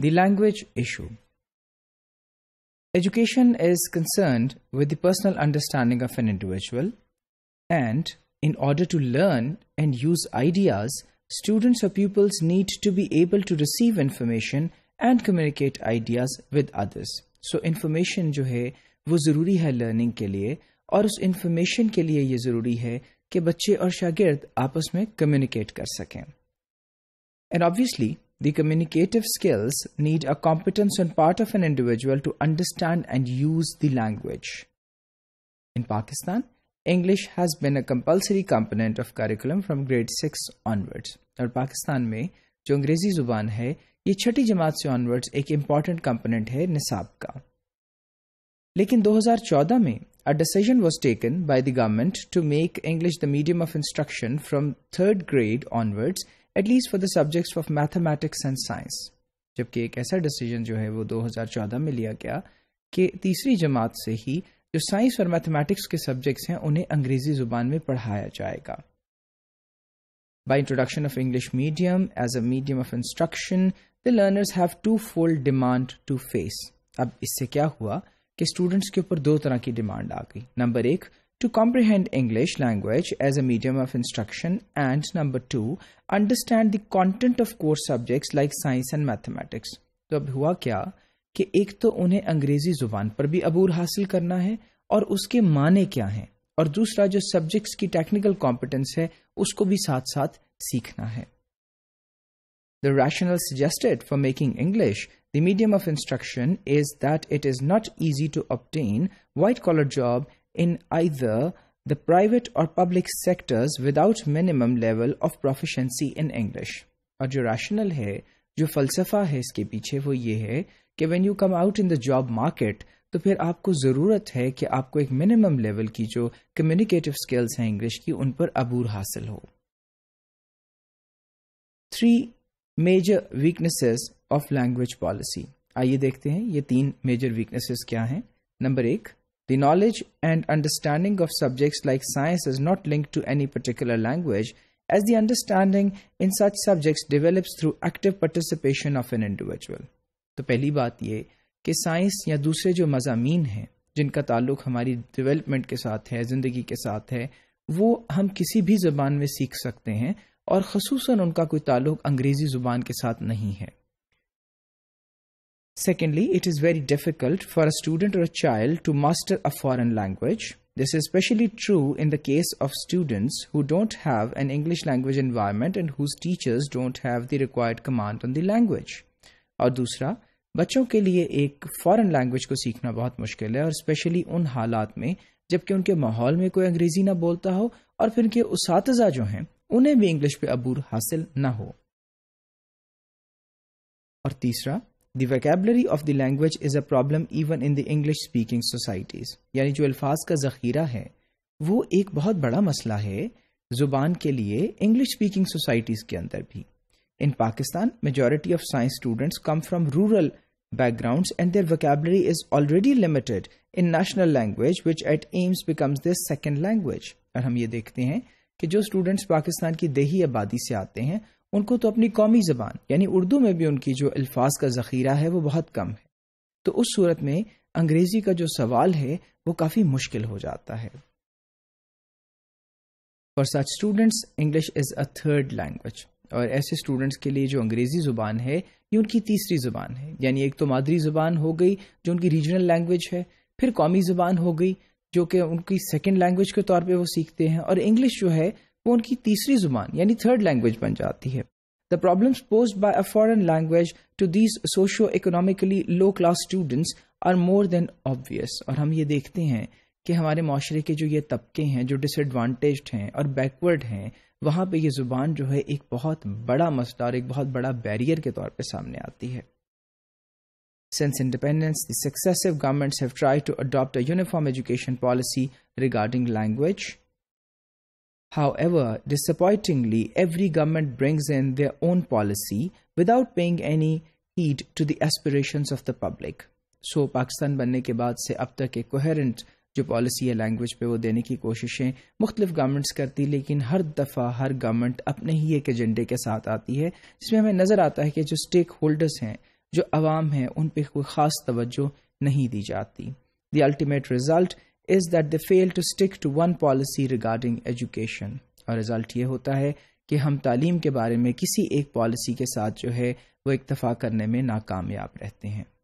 The language issue. Education is concerned with the personal understanding of an individual, and in order to learn and use ideas, students or pupils need to be able to receive information and communicate ideas with others. So, information जो है वो ज़रूरी है learning के लिए और उस information के लिए ये ज़रूरी है कि बच्चे और शागिर्द आपस में communicate कर सकें And obviously. The communicative skills need a competence on part of an individual to understand and use the language. In Pakistan, English has been a compulsory component of curriculum from grade 6 onwards. In Pakistan, which is the zuban hai, ye chhati jamaat onwards ek important component hai nisab ka. Lekin 2014 mein a decision was taken by the government to make English the medium of instruction from 3rd grade onwards at least for the subjects of mathematics and science जबकि एक ऐसा decision जो है वो 2014 में लिया गया कि तीसरी जमात से ही जो साइंस और मैथमेटिक्स के सब्जेक्ट्स हैं उन्हें अंग्रेजी जुबान में पढ़ाया जाएगा By introduction of English medium as a medium of instruction the learners have two fold demand to face अब इससे क्या हुआ कि स्टूडेंट्स के ऊपर दो तरह की डिमांड आ गई नंबर एक to comprehend English language as a medium of instruction and number two understand the content of course subjects like science and mathematics. तो अब हुआ क्या कि एक तो उन्हें अंग्रेजी जुबान पर भी अबूर हासिल करना है और उसके माने क्या हैं और दूसरा जो सब्जेक्ट्स की टेक्निकल कॉम्पिटेंस है उसको भी साथ साथ सीखना है the rational suggested for making English the medium of instruction is that it is not easy to obtain white collar job in either the private or public sectors without minimum level of proficiency in English. और जो rational है जो फलसफा है इसके पीछे वो ये है कि when you come out in the job market तो फिर आपको ज़रूरत है कि आपको एक मिनिमम लेवल की जो कम्युनिकेटिव स्किल्स हैं इंग्लिश की उन पर अबूर हासिल हो three major weaknesses of language policy आइए देखते हैं ये तीन मेजर वीकनेसेस क्या हैं नंबर एक The knowledge and understanding of subjects like science is not linked to any particular language, as the understanding in such subjects develops through active participation of an individual. तो पहली बात ये कि science या दूसरे जो मजामी हैं जिनका ताल्लुक हमारी डेवलपमेंट के साथ है ज़िंदगी के साथ है वो हम किसी भी ज़बान में सीख सकते हैं और खसूस उनका कोई ताल्लुक अंग्रेज़ी ज़ुबान के साथ नहीं है Secondly, it is very difficult for a student or a child to master a foreign language. This is especially true in the case of students who don't have an English language environment and whose teachers don't have the required command on the language. और दूसरा बच्चों के लिए एक foreign language को सीखना बहुत मुश्किल है और स्पेशली उन हालात में जबकि उनके माहौल में कोई अंग्रेजी ना बोलता हो और फिर उनके उस जो हैं उन्हें भी इंग्लिश पे अबूर हासिल ना हो और तीसरा The vocabulary of the language is a problem even in the English speaking societies. यानी जो अल्फाज का जखीरा है वो एक बहुत बड़ा मसला है जुबान के लिए इंग्लिश स्पीकिंग सोसाइटीज के अंदर भी in Pakistan majority of science students come from rural backgrounds and their vocabulary is already limited in national language which at aims becomes their second language और हम ये देखते हैं कि जो स्टूडेंट्स पाकिस्तान की देही आबादी से आते हैं उनको तो अपनी कौमी जबान यानी उर्दू में भी उनकी जो अल्फाज का ज़ख़ीरा है वो बहुत कम है तो उस सूरत में अंग्रेज़ी का जो सवाल है वो काफ़ी मुश्किल हो जाता है for such students English is a third language और ऐसे स्टूडेंट्स के लिए जो अंग्रेज़ी ज़ुबान है ये उनकी तीसरी ज़ुबान है यानी एक तो मादरी ज़ुबान हो गई जो उनकी रीजनल लैंग्वेज है फिर कौमी ज़ुबान हो गई जो कि उनकी सेकेंड लैंग्वेज के तौर पर वो सीखते हैं और इंग्लिश जो है वो उनकी तीसरी जुबान यानी थर्ड लैंग्वेज बन जाती है the problem posed by a foreign language to these socio economically low class students are more than obvious और हम ये देखते हैं कि हमारे माशरे के जो ये तबके हैं जो डिसएडवाटेज हैं और बैकवर्ड हैं वहां पर यह जुबान जो है एक बहुत बड़ा मसला और एक बहुत बड़ा बैरियर के तौर पर सामने आती है since independence the successive governments have try to adopt uniform education policy regarding language However, disappointingly, every government brings in their own policy without paying any heed to the aspirations of the public. So so, Pakistan बनने के बाद से अब तक एक coherent जो policy है language पे वो देने की कोशिशें मुख्तलिफ गवर्नमेंट्स करती लेकिन हर दफ़ा हर गवर्नमेंट अपने ही एक एजेंडे के साथ आती है जिसमें हमें नज़र आता है कि जो स्टेक होल्डर्स हैं जो आवाम हैं उन पर कोई ख़ास तवज्जो नहीं दी जाती the ultimate result is that they fail to stick to one policy regarding education और result ये होता है कि हम तालीम के बारे में किसी एक policy के साथ जो है वो इतफ़ा करने में नाकामयाब रहते हैं